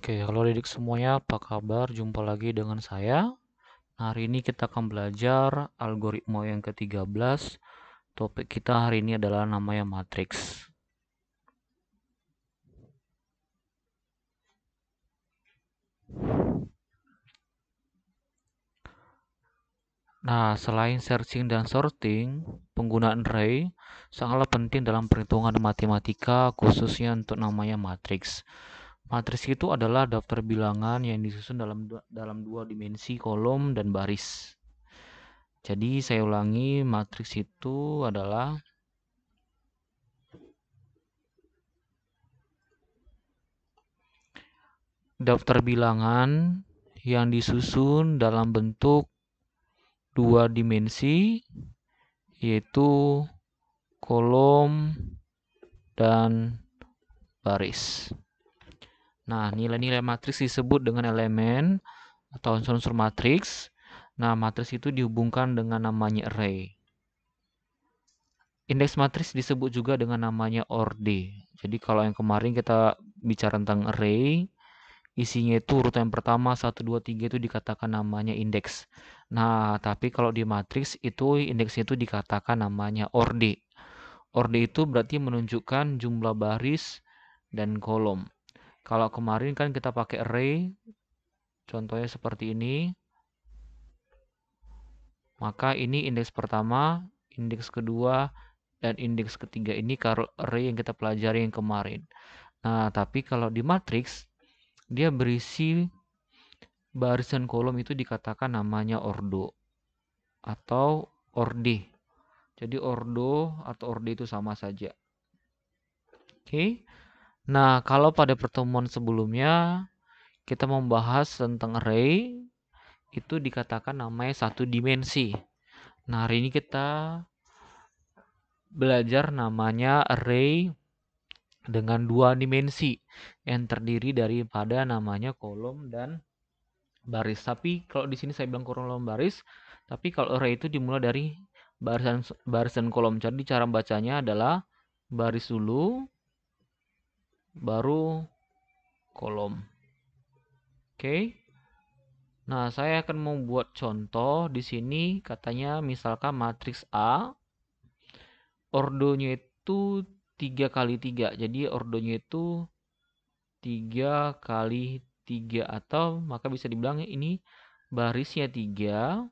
Oke, halo didik semuanya, apa kabar? Jumpa lagi dengan saya. Nah, hari ini kita akan belajar algoritma yang ke-13. Topik kita hari ini adalah namanya matriks. Nah, selain searching dan sorting, penggunaan array sangatlah penting dalam perhitungan matematika, khususnya untuk namanya matriks. Matriks itu adalah daftar bilangan yang disusun dalam dalam dua dimensi kolom dan baris. Jadi saya ulangi, matriks itu adalah daftar bilangan yang disusun dalam bentuk dua dimensi yaitu kolom dan baris. Nah, nilai-nilai matriks disebut dengan elemen atau unsur-unsur matriks. Nah, matriks itu dihubungkan dengan namanya array. Indeks matriks disebut juga dengan namanya orde. Jadi kalau yang kemarin kita bicara tentang array, isinya itu urutan yang pertama 1 2 3 itu dikatakan namanya indeks. Nah, tapi kalau di matriks itu indeksnya itu dikatakan namanya orde. Orde itu berarti menunjukkan jumlah baris dan kolom. Kalau kemarin kan kita pakai array, contohnya seperti ini. Maka ini indeks pertama, indeks kedua, dan indeks ketiga ini kalau array yang kita pelajari yang kemarin. Nah, tapi kalau di matrix, dia berisi barisan kolom itu dikatakan namanya ordo atau orde. Jadi ordo atau orde itu sama saja. Oke. Okay. Nah, kalau pada pertemuan sebelumnya kita membahas tentang array itu dikatakan namanya satu dimensi. Nah, hari ini kita belajar namanya array dengan dua dimensi yang terdiri daripada namanya kolom dan baris. Tapi kalau di sini saya bilang kolom baris, tapi kalau array itu dimulai dari baris dan kolom. Jadi cara bacanya adalah baris dulu, baru kolom. Oke. Nah, saya akan membuat contoh di sini katanya misalkan matriks A ordonya itu 3 kali 3. Jadi ordonya itu 3 kali 3 atau maka bisa dibilang ini barisnya 3.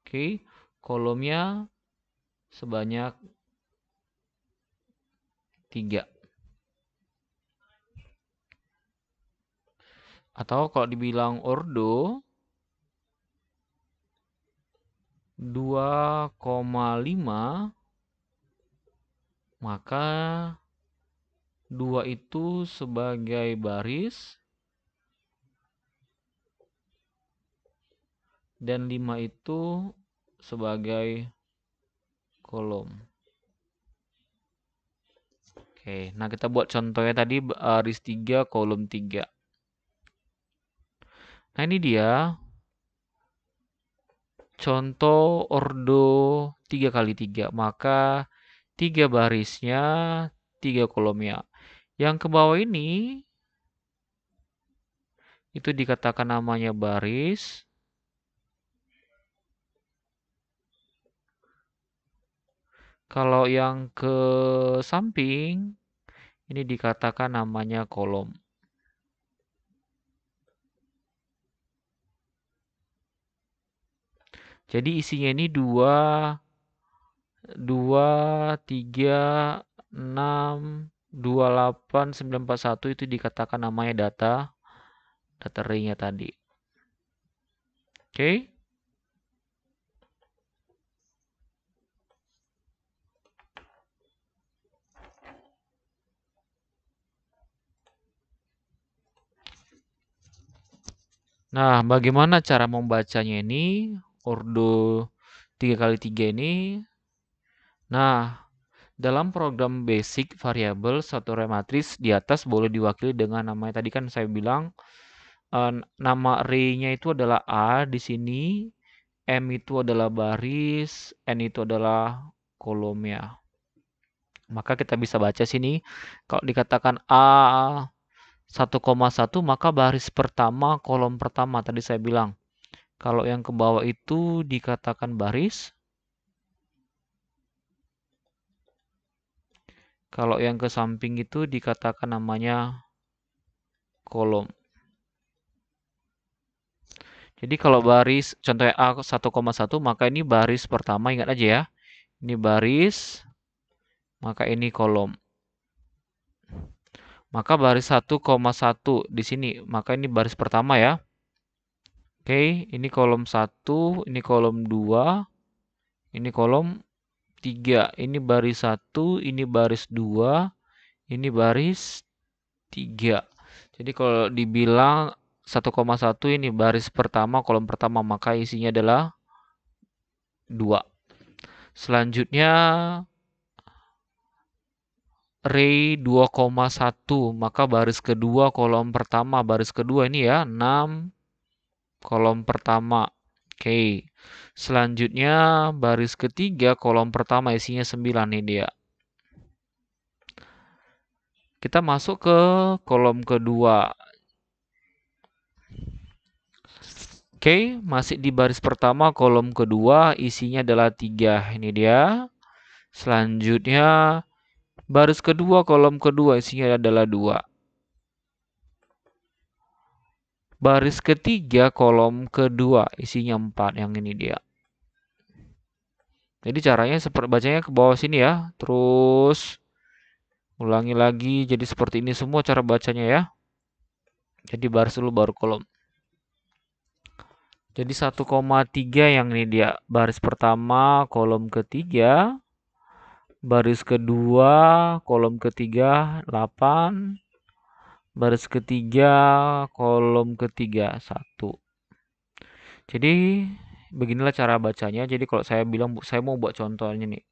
Oke, kolomnya sebanyak 3. Atau kalau dibilang ordo, 2,5 maka 2 itu sebagai baris dan 5 itu sebagai kolom. Oke, nah kita buat contohnya tadi baris eh, 3, kolom 3. Nah ini dia contoh ordo 3 kali 3 maka 3 barisnya 3 kolomnya yang ke bawah ini itu dikatakan namanya baris Kalau yang ke samping, ini dikatakan namanya kolom. Jadi isinya ini 2, 2, 3, 6, 2, 8, 9, 4, 1 itu dikatakan namanya data, data ringnya tadi. Oke. Okay. Nah, bagaimana cara membacanya ini? Ordo 3 kali 3 ini. Nah, dalam program basic variable satu array matris di atas boleh diwakili dengan namanya tadi kan saya bilang eh, nama array-nya itu adalah A di sini, M itu adalah baris, N itu adalah kolomnya. Maka kita bisa baca sini kalau dikatakan A 1,1 maka baris pertama kolom pertama tadi saya bilang. Kalau yang ke bawah itu dikatakan baris. Kalau yang ke samping itu dikatakan namanya kolom. Jadi kalau baris, contohnya A 1,1, maka ini baris pertama, ingat aja ya. Ini baris, maka ini kolom. Maka baris 1,1 di sini, maka ini baris pertama ya. Oke, ini kolom 1, ini kolom 2, ini kolom 3. Ini baris 1, ini baris 2, ini baris 3. Jadi kalau dibilang 1,1 ini baris pertama, kolom pertama, maka isinya adalah 2. Selanjutnya Ray 2,1 maka baris kedua kolom pertama baris kedua ini ya 6 kolom pertama oke okay. selanjutnya baris ketiga kolom pertama isinya 9 ini dia kita masuk ke kolom kedua oke okay. masih di baris pertama kolom kedua isinya adalah 3 ini dia selanjutnya Baris kedua, kolom kedua isinya adalah dua. Baris ketiga, kolom kedua isinya empat. Yang ini dia. Jadi caranya seperti bacanya ke bawah sini ya. Terus ulangi lagi jadi seperti ini semua cara bacanya ya. Jadi baris dulu baru kolom. Jadi 1,3 yang ini dia baris pertama kolom ketiga baris kedua, kolom ketiga 8, baris ketiga, kolom ketiga 1. Jadi beginilah cara bacanya. Jadi kalau saya bilang saya mau buat contohnya nih.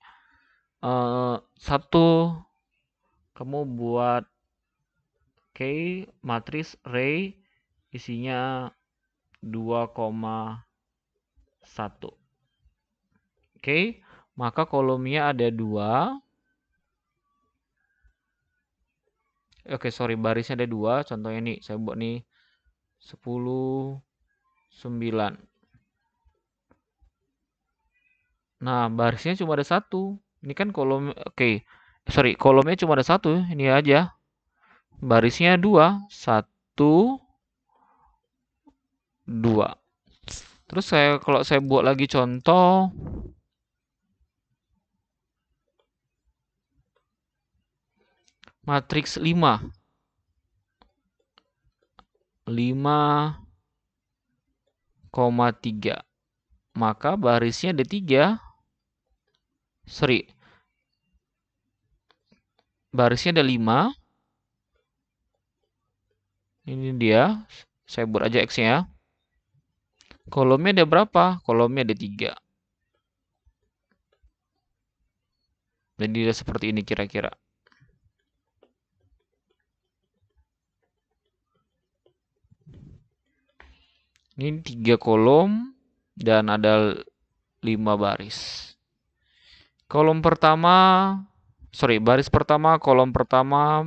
Uh, satu kamu buat K matris ray isinya 2,1. Oke. Okay. Maka kolomnya ada dua. Oke, sorry, barisnya ada dua. Contohnya ini, saya buat nih 10, 9. Nah, barisnya cuma ada satu. Ini kan kolom, oke, sorry, kolomnya cuma ada satu. Ini aja. Barisnya dua, satu, dua. Terus saya kalau saya buat lagi contoh matriks 5. 5,3. Maka barisnya D3 Sorry. Barisnya ada 5. Ini dia. Saya buat aja X-nya. Kolomnya ada berapa? Kolomnya ada 3. Jadi dia seperti ini kira-kira. Ini tiga kolom dan ada lima baris. Kolom pertama, sorry, baris pertama, kolom pertama,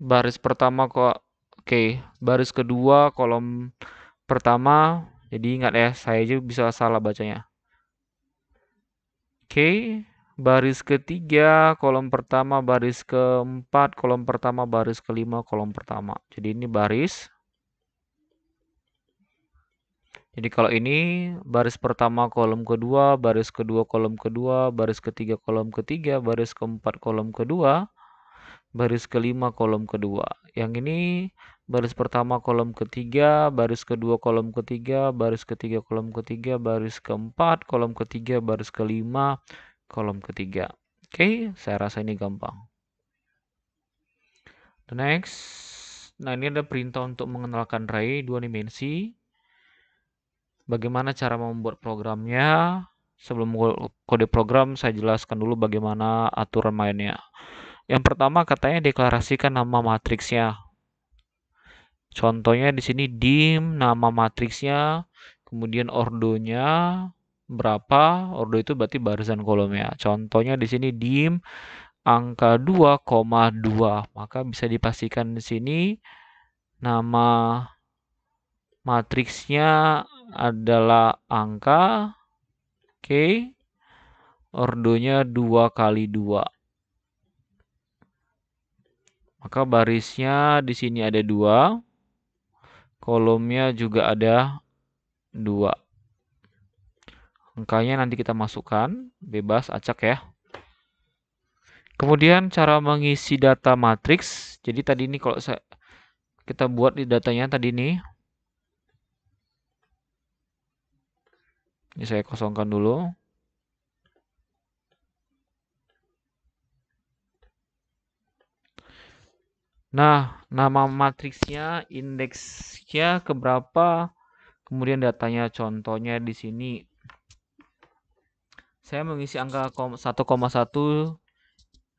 baris pertama kok. Oke, okay, baris kedua, kolom pertama. Jadi ingat ya, saya aja bisa salah bacanya. Oke, okay, baris ketiga, kolom pertama, baris keempat, kolom pertama, baris kelima, kolom pertama. Jadi ini baris jadi kalau ini baris pertama kolom kedua, baris kedua kolom kedua, baris ketiga kolom ketiga, baris keempat kolom kedua, baris kelima kolom kedua. Yang ini baris pertama kolom ketiga, baris kedua kolom ketiga, baris ketiga kolom ketiga, baris keempat kolom ketiga, baris kelima kolom ketiga. Oke, okay, saya rasa ini gampang. The next. Nah, ini ada perintah untuk mengenalkan array dua dimensi bagaimana cara membuat programnya. Sebelum kode program, saya jelaskan dulu bagaimana aturan mainnya. Yang pertama katanya deklarasikan nama matriksnya. Contohnya di sini dim nama matriksnya, kemudian ordonya berapa, ordo itu berarti barisan kolomnya. Contohnya di sini dim angka 2,2, maka bisa dipastikan di sini nama matriksnya adalah angka. k Ordonya 2 kali 2. Maka barisnya di sini ada 2. Kolomnya juga ada 2. Angkanya nanti kita masukkan. Bebas, acak ya. Kemudian cara mengisi data matriks. Jadi tadi ini kalau saya, kita buat di datanya tadi ini Ini saya kosongkan dulu. Nah, nama matriksnya, indeksnya keberapa, kemudian datanya contohnya di sini. Saya mengisi angka 1,1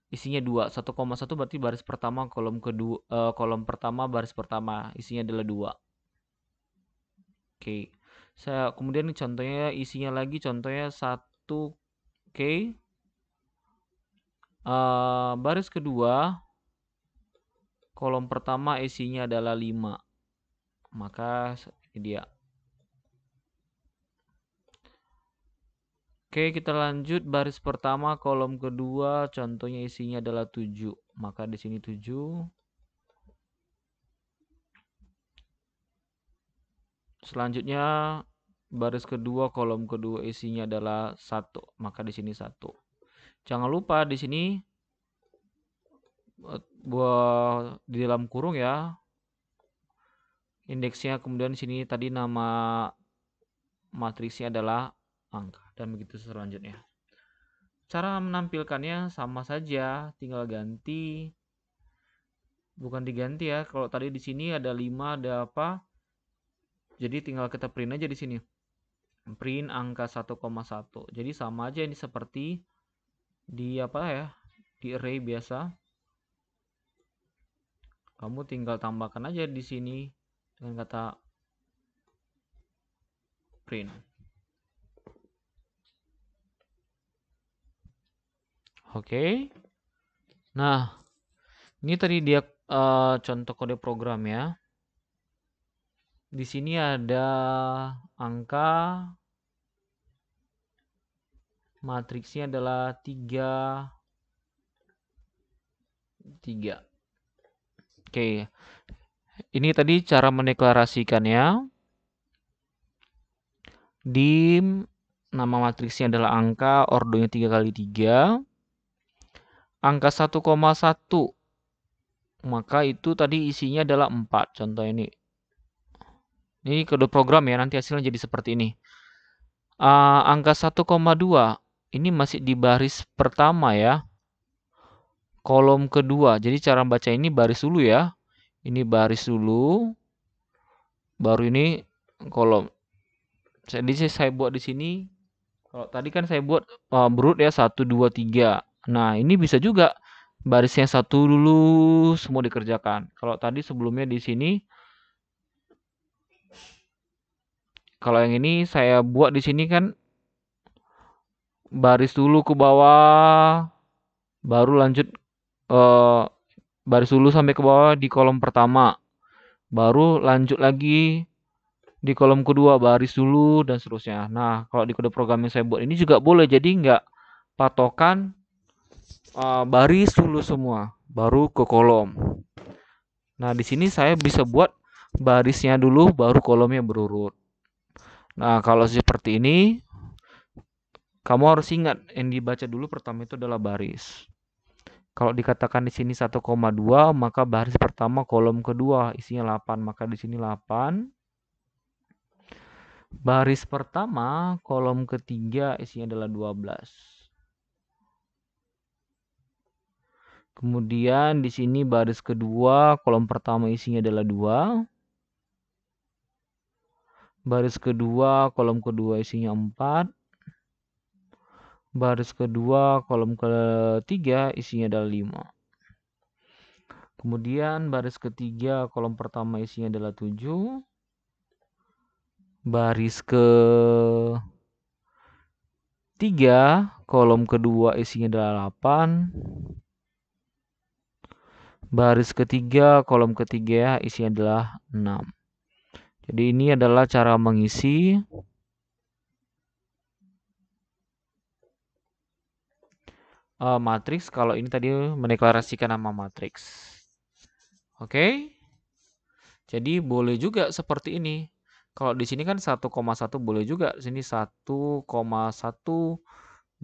isinya 2. 1,1 berarti baris pertama kolom kedua eh, kolom pertama baris pertama isinya adalah 2. Oke. Okay. Saya kemudian contohnya isinya lagi contohnya 1 K uh, baris kedua kolom pertama isinya adalah 5 maka dia Oke kita lanjut baris pertama kolom kedua contohnya isinya adalah 7 maka di sini 7 Selanjutnya baris kedua kolom kedua isinya adalah satu, maka di sini satu. Jangan lupa di sini eh, buat di dalam kurung ya indeksnya kemudian di sini tadi nama matriksnya adalah angka dan begitu selanjutnya cara menampilkannya sama saja tinggal ganti bukan diganti ya kalau tadi di sini ada 5 ada apa jadi tinggal kita print aja di sini. Print angka 1,1. Jadi sama aja ini seperti di apa ya? Di array biasa. Kamu tinggal tambahkan aja di sini dengan kata print. Oke. Okay. Nah, ini tadi dia uh, contoh kode program ya. Di sini ada angka. Matriksnya adalah 3 3. Oke. Ini tadi cara mendeklarasikannya. Di nama matriksnya adalah angka, ordonya 3 kali 3. Angka 1,1 maka itu tadi isinya adalah 4 contoh ini ini kode program ya, nanti hasilnya jadi seperti ini. Uh, angka 1,2 ini masih di baris pertama ya. Kolom kedua. Jadi cara baca ini baris dulu ya. Ini baris dulu. Baru ini kolom. Jadi saya buat di sini. Kalau tadi kan saya buat uh, ah, berut ya 1 2 3. Nah, ini bisa juga barisnya satu dulu semua dikerjakan. Kalau tadi sebelumnya di sini Kalau yang ini saya buat di sini kan baris dulu ke bawah, baru lanjut uh, baris dulu sampai ke bawah di kolom pertama, baru lanjut lagi di kolom kedua baris dulu dan seterusnya. Nah, kalau di kode program yang saya buat ini juga boleh jadi nggak patokan uh, baris dulu semua, baru ke kolom. Nah, di sini saya bisa buat barisnya dulu, baru kolomnya berurut. Nah, kalau seperti ini kamu harus ingat yang dibaca dulu pertama itu adalah baris. Kalau dikatakan di sini 1,2, maka baris pertama kolom kedua isinya 8, maka di sini 8. Baris pertama kolom ketiga isinya adalah 12. Kemudian di sini baris kedua, kolom pertama isinya adalah 2 baris kedua kolom kedua isinya 4 baris kedua kolom ketiga isinya adalah 5 kemudian baris ketiga kolom pertama isinya adalah 7 baris ke tiga kolom kedua isinya adalah 8 baris ketiga, kolom ketiga isinya adalah 6. Jadi ini adalah cara mengisi uh, matriks kalau ini tadi mendeklarasikan nama matriks. Oke. Okay? Jadi boleh juga seperti ini. Kalau di sini kan 1,1 boleh juga. Di sini 1,1 2,1 3,1.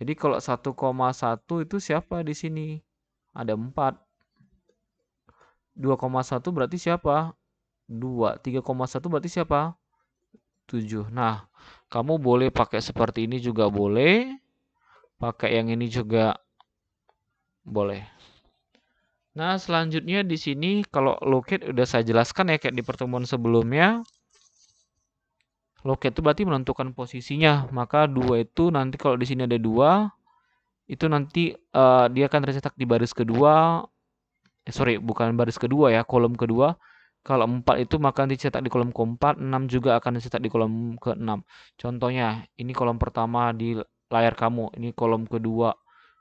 Jadi kalau 1,1 itu siapa di sini? Ada 4. 2,1 berarti siapa? 2. 3,1 berarti siapa? 7. Nah, kamu boleh pakai seperti ini juga boleh. Pakai yang ini juga boleh. Nah, selanjutnya di sini kalau locate udah saya jelaskan ya kayak di pertemuan sebelumnya. Locate itu berarti menentukan posisinya. Maka 2 itu nanti kalau di sini ada 2, itu nanti uh, dia akan tercetak di baris kedua eh, sorry bukan baris kedua ya kolom kedua kalau 4 itu maka dicetak di kolom keempat 6 juga akan dicetak di kolom keenam. contohnya ini kolom pertama di layar kamu ini kolom kedua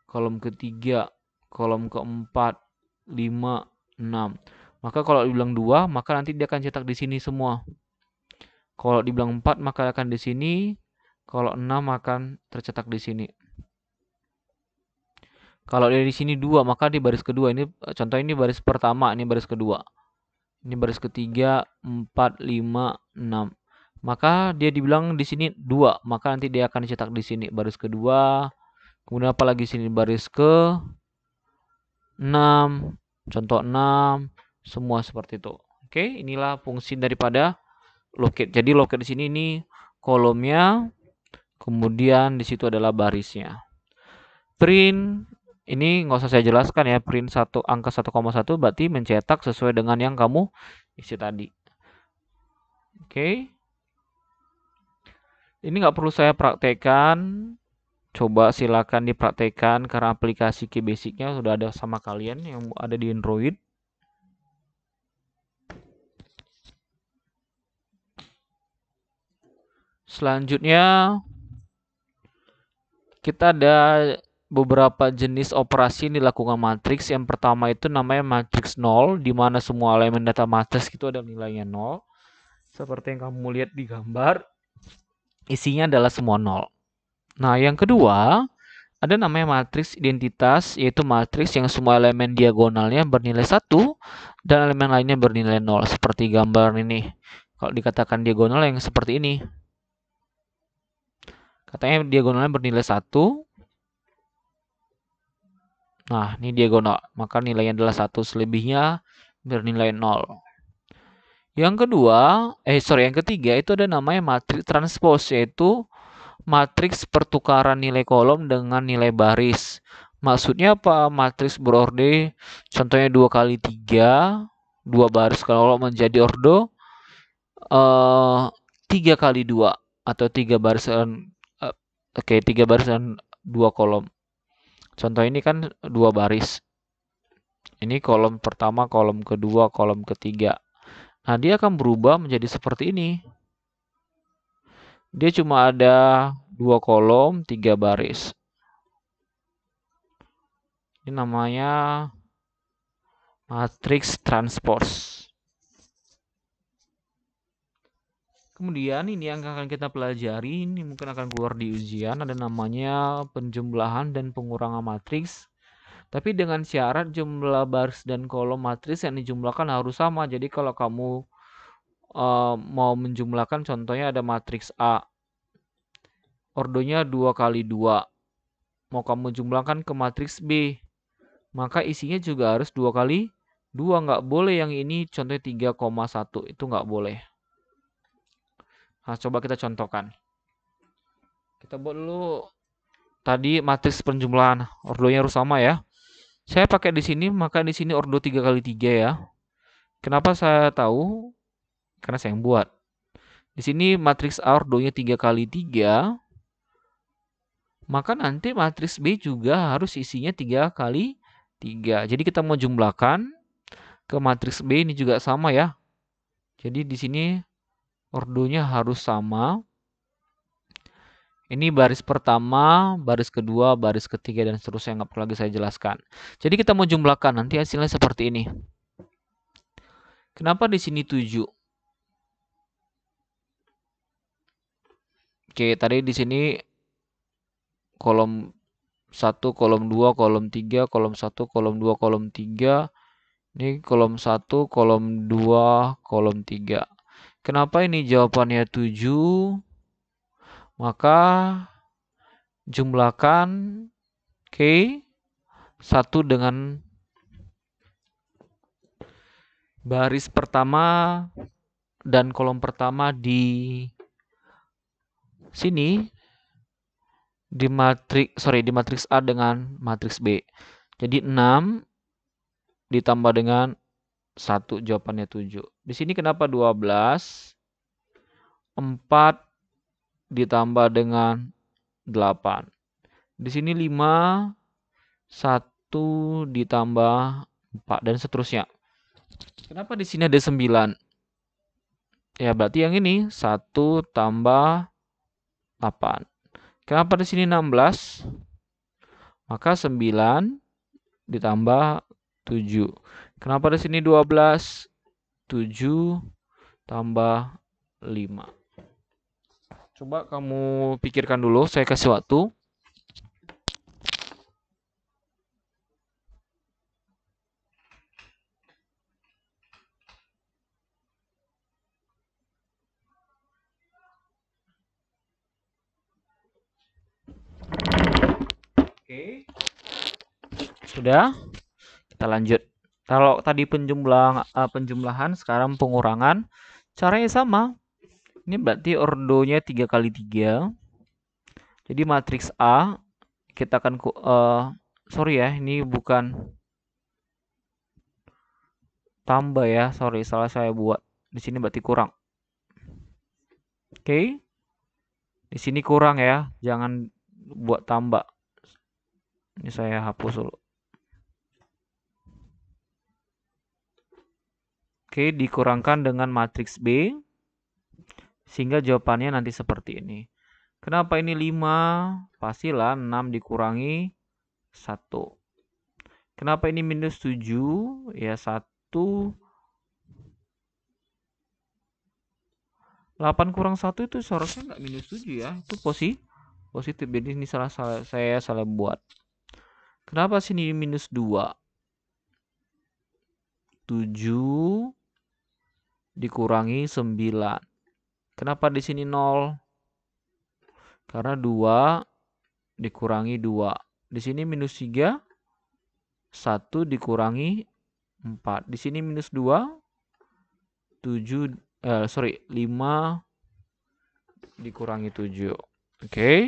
kolom ketiga kolom keempat 5 6 maka kalau dibilang dua, maka nanti dia akan cetak di sini semua kalau dibilang 4 maka akan di sini kalau 6 akan tercetak di sini kalau dari sini dua, maka di baris kedua ini eh, contoh ini baris pertama, ini baris kedua. Ini baris ketiga, 4 5 6. Maka dia dibilang di sini dua, maka nanti dia akan dicetak di sini baris kedua. Kemudian apalagi sini baris ke 6, contoh 6, semua seperti itu. Oke, inilah fungsi daripada locate. Jadi locate di sini ini kolomnya, kemudian di situ adalah barisnya. Print ini nggak usah saya jelaskan ya, print satu angka 1,1 berarti mencetak sesuai dengan yang kamu isi tadi. Oke. Okay. Ini nggak perlu saya praktekkan. Coba silakan dipraktekkan karena aplikasi key basicnya sudah ada sama kalian yang ada di Android. Selanjutnya kita ada beberapa jenis operasi yang dilakukan matriks. Yang pertama itu namanya matriks nol di mana semua elemen data matriks itu ada nilainya nol Seperti yang kamu lihat di gambar, isinya adalah semua nol. Nah, yang kedua, ada namanya matriks identitas, yaitu matriks yang semua elemen diagonalnya bernilai satu dan elemen lainnya bernilai nol seperti gambar ini. Kalau dikatakan diagonal yang seperti ini. Katanya diagonalnya bernilai satu Nah, ini diagonal, maka nilainya adalah satu selebihnya bernilai nol. Yang kedua, eh sorry, yang ketiga itu ada namanya matriks transpose, yaitu matriks pertukaran nilai kolom dengan nilai baris. Maksudnya apa? Matriks berorde, contohnya dua kali tiga, dua baris kalau menjadi ordo, eh, tiga kali dua atau tiga barisan, eh, oke, tiga baris dan dua kolom. Contoh ini kan dua baris. Ini kolom pertama, kolom kedua, kolom ketiga. Nah, dia akan berubah menjadi seperti ini. Dia cuma ada dua kolom, tiga baris. Ini namanya matriks transpose. Kemudian ini yang akan kita pelajari, ini mungkin akan keluar di ujian, ada namanya penjumlahan dan pengurangan matriks. Tapi dengan syarat jumlah baris dan kolom matriks yang dijumlahkan harus sama. Jadi kalau kamu uh, mau menjumlahkan, contohnya ada matriks A. Ordonya 2 kali 2. Mau kamu jumlahkan ke matriks B. Maka isinya juga harus 2 kali 2. Nggak boleh yang ini contohnya 3,1. Itu nggak boleh. Nah, coba kita contohkan. Kita buat dulu tadi matriks penjumlahan ordonya harus sama ya. Saya pakai di sini maka di sini ordo 3 kali 3 ya. Kenapa saya tahu? Karena saya yang buat. Di sini matriks A ordonya 3 kali 3. Maka nanti matriks B juga harus isinya 3 kali 3. Jadi kita mau jumlahkan ke matriks B ini juga sama ya. Jadi di sini Ordonya harus sama. Ini baris pertama, baris kedua, baris ketiga, dan seterusnya. Nggak perlu lagi saya jelaskan. Jadi kita mau jumlahkan. Nanti hasilnya seperti ini. Kenapa di sini 7? Oke, tadi di sini kolom 1, kolom 2, kolom 3, kolom 1, kolom 2, kolom 3. Ini kolom 1, kolom 2, kolom 3. Kenapa ini jawabannya 7? Maka jumlahkan K 1 dengan baris pertama dan kolom pertama di sini di matriks sorry di matriks A dengan matriks B. Jadi 6 ditambah dengan 1 jawabannya 7. Di sini kenapa 12? 4 ditambah dengan 8. Di sini 5 1 ditambah 4 dan seterusnya. Kenapa di sini ada 9? Ya berarti yang ini 1 tambah 8. Kenapa di sini 16? Maka 9 ditambah 7. Kenapa di sini 12? 7 tambah 5. Coba kamu pikirkan dulu, saya kasih waktu. Oke. Sudah? Kita lanjut. Kalau tadi penjumlah uh, penjumlahan sekarang pengurangan, caranya sama. Ini berarti ordonya 3 kali 3. Jadi matriks A kita akan uh, sorry ya, ini bukan tambah ya, sorry salah saya buat. Di sini berarti kurang. Oke. Okay. Di sini kurang ya, jangan buat tambah. Ini saya hapus dulu. Oke, dikurangkan dengan matriks B. Sehingga jawabannya nanti seperti ini. Kenapa ini 5? Pastilah 6 dikurangi 1. Kenapa ini minus 7? Ya 1. 8 kurang 1 itu seharusnya nggak minus 7 ya. Itu positif. positif. Jadi ini salah, salah saya salah buat. Kenapa sini minus 2? 7 dikurangi 9. Kenapa di sini 0? Karena 2 dikurangi 2. Di sini minus 3, 1 dikurangi 4. Di sini minus 2, 7, eh, sorry, 5 dikurangi 7. Oke, okay.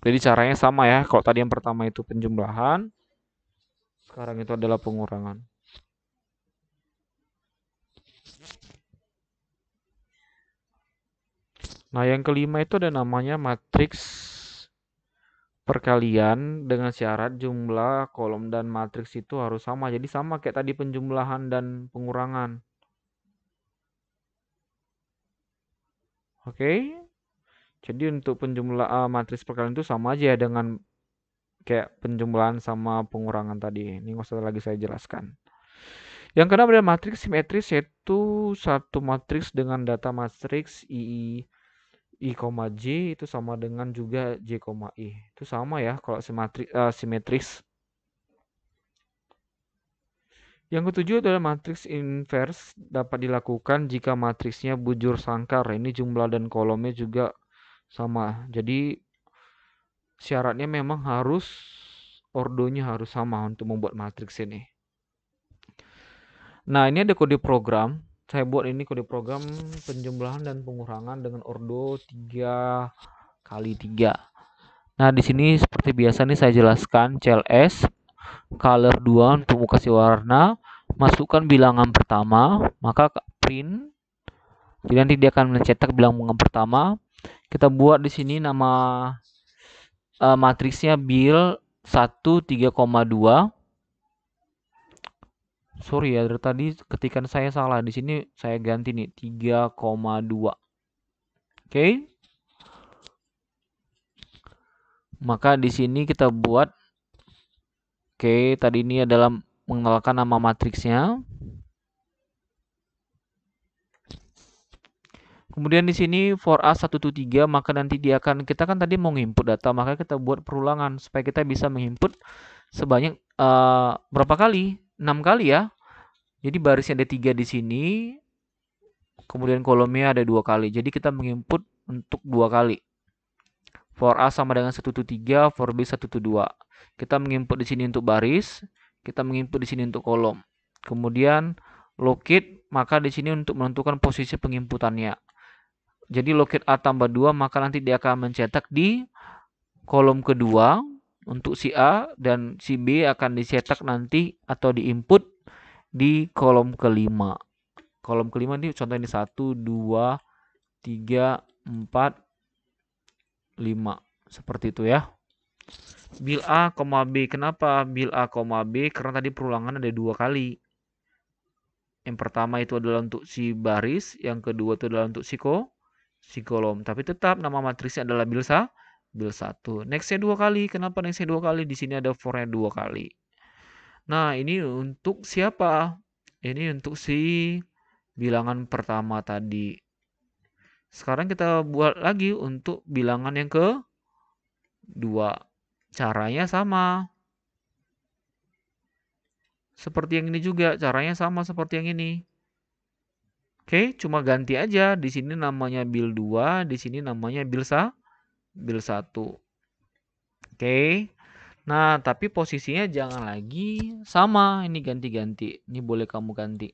jadi caranya sama ya. Kalau tadi yang pertama itu penjumlahan, sekarang itu adalah pengurangan. Nah, yang kelima itu ada namanya matriks perkalian dengan syarat jumlah kolom dan matriks itu harus sama. Jadi sama kayak tadi penjumlahan dan pengurangan. Oke. Okay? Jadi untuk penjumlah eh, matriks perkalian itu sama aja ya dengan kayak penjumlahan sama pengurangan tadi. Ini nggak usah lagi saya jelaskan. Yang kedua ada matriks simetris yaitu satu matriks dengan data matriks II I, J itu sama dengan juga J, I. Itu sama ya kalau simetri, uh, eh, simetris. Yang ketujuh adalah matriks invers dapat dilakukan jika matriksnya bujur sangkar. Ini jumlah dan kolomnya juga sama. Jadi syaratnya memang harus ordonya harus sama untuk membuat matriks ini. Nah, ini ada kode program saya buat ini kode program penjumlahan dan pengurangan dengan ordo 3 kali 3 nah di sini seperti biasa nih saya jelaskan CLS color 2 untuk kasih warna masukkan bilangan pertama maka print jadi nanti dia akan mencetak bilangan pertama kita buat di sini nama uh, matriksnya bil 1 3,2 sorry ya dari tadi ketikan saya salah di sini saya ganti nih 3,2 oke okay. maka di sini kita buat oke okay, tadi ini adalah mengenalkan nama matriksnya Kemudian di sini for A123 maka nanti dia akan kita kan tadi mau nginput data maka kita buat perulangan supaya kita bisa menginput sebanyak uh, berapa kali 6 kali ya. Jadi barisnya ada 3 di sini. Kemudian kolomnya ada dua kali. Jadi kita menginput untuk dua kali. For A sama dengan 123, for B 122. Kita menginput di sini untuk baris, kita menginput di sini untuk kolom. Kemudian locate, maka di sini untuk menentukan posisi penginputannya. Jadi locate A tambah 2, maka nanti dia akan mencetak di kolom kedua untuk si A dan si B akan dicetak nanti atau diinput di kolom kelima. Kolom kelima ini contoh ini 1 2 3 4 5 seperti itu ya. Bil A, B. Kenapa bil A, B? Karena tadi perulangan ada dua kali. Yang pertama itu adalah untuk si baris, yang kedua itu adalah untuk si, ko, si kolom. Tapi tetap nama matrisnya adalah bil sa, ambil satu nextnya dua kali kenapa nextnya dua kali di sini ada fornya dua kali nah ini untuk siapa ini untuk si bilangan pertama tadi sekarang kita buat lagi untuk bilangan yang ke dua caranya sama seperti yang ini juga caranya sama seperti yang ini oke cuma ganti aja di sini namanya bil 2 di sini namanya bil 1 bil 1 oke nah tapi posisinya jangan lagi sama ini ganti-ganti ini boleh kamu ganti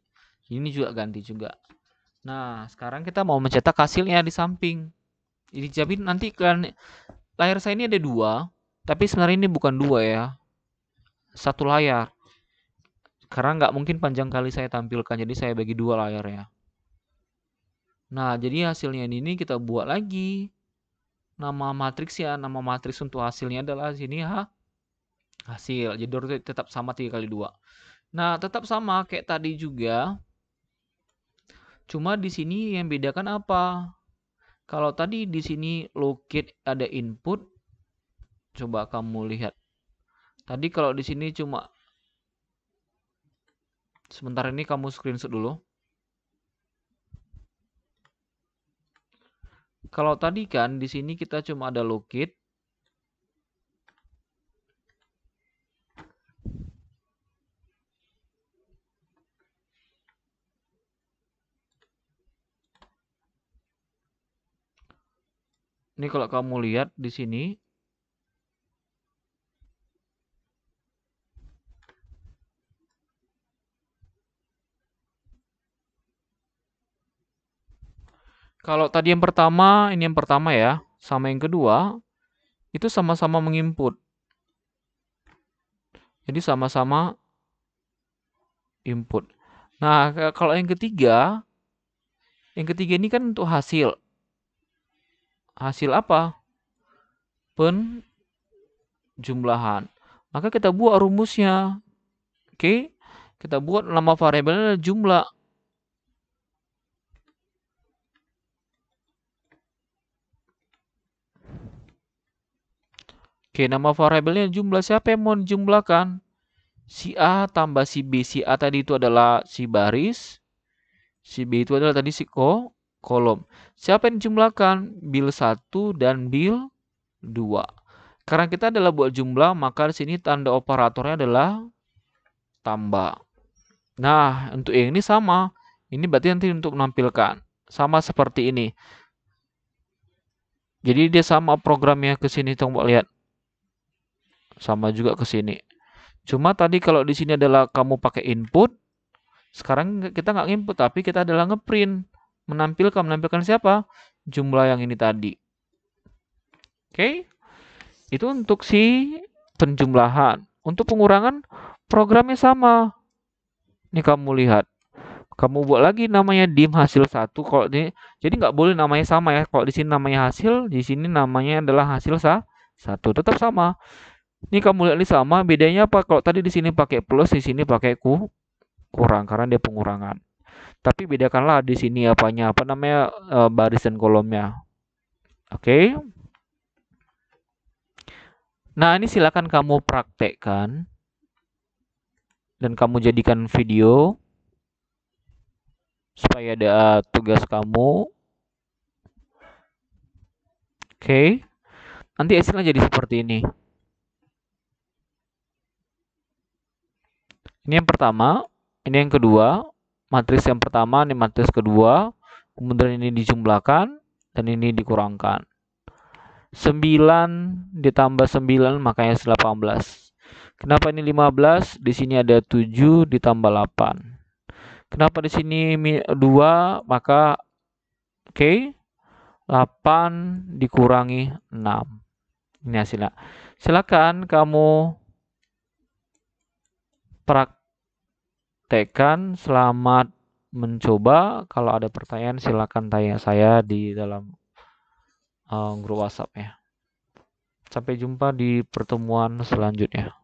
ini juga ganti juga nah sekarang kita mau mencetak hasilnya di samping Jadi jadi nanti kalian layar saya ini ada dua tapi sebenarnya ini bukan dua ya satu layar karena nggak mungkin panjang kali saya tampilkan jadi saya bagi dua layar ya nah jadi hasilnya ini kita buat lagi nama matriks ya nama matriks untuk hasilnya adalah sini H hasil jadi tetap sama tiga kali dua. nah tetap sama kayak tadi juga cuma di sini yang bedakan apa kalau tadi di sini locate ada input coba kamu lihat tadi kalau di sini cuma sebentar ini kamu screenshot dulu Kalau tadi kan di sini kita cuma ada locate. Ini kalau kamu lihat di sini Kalau tadi yang pertama, ini yang pertama ya, sama yang kedua, itu sama-sama menginput. Jadi sama-sama input. Nah, kalau yang ketiga, yang ketiga ini kan untuk hasil. Hasil apa? Penjumlahan. Maka kita buat rumusnya. Oke, kita buat nama variabelnya jumlah. Oke, nama variabelnya jumlah. Siapa yang mau dijumlahkan? Si A tambah si B. Si A tadi itu adalah si baris. Si B itu adalah tadi si ko, kolom. Siapa yang dijumlahkan? Bil 1 dan bil 2. Karena kita adalah buat jumlah, maka di sini tanda operatornya adalah tambah. Nah, untuk yang ini sama. Ini berarti nanti untuk menampilkan. Sama seperti ini. Jadi dia sama programnya ke sini, tunggu lihat sama juga ke sini. Cuma tadi kalau di sini adalah kamu pakai input, sekarang kita nggak input tapi kita adalah ngeprint, menampilkan menampilkan siapa? Jumlah yang ini tadi. Oke. Okay? Itu untuk si penjumlahan. Untuk pengurangan programnya sama. Ini kamu lihat. Kamu buat lagi namanya dim hasil satu kalau ini jadi nggak boleh namanya sama ya. Kalau di sini namanya hasil, di sini namanya adalah hasil sa satu tetap sama. Ini kamu lihat ini sama, bedanya apa? Kalau tadi di sini pakai plus, di sini pakai ku kurang karena dia pengurangan. Tapi bedakanlah di sini apanya, apa namanya e, baris dan kolomnya. Oke. Okay. Nah, ini silakan kamu praktekkan dan kamu jadikan video supaya ada eh, tugas kamu. Oke. Okay. Nanti hasilnya jadi seperti ini. Ini yang pertama, ini yang kedua, matriks yang pertama, ini matriks kedua, kemudian ini dijumlahkan, dan ini dikurangkan. 9 ditambah 9 makanya 18. Kenapa ini 15? Di sini ada 7 ditambah 8. Kenapa di sini 2? Maka oke okay, 8 dikurangi 6. Ini hasilnya. Silakan kamu praktek Tekan, selamat mencoba. Kalau ada pertanyaan silakan tanya saya di dalam uh, grup WhatsApp ya. Sampai jumpa di pertemuan selanjutnya.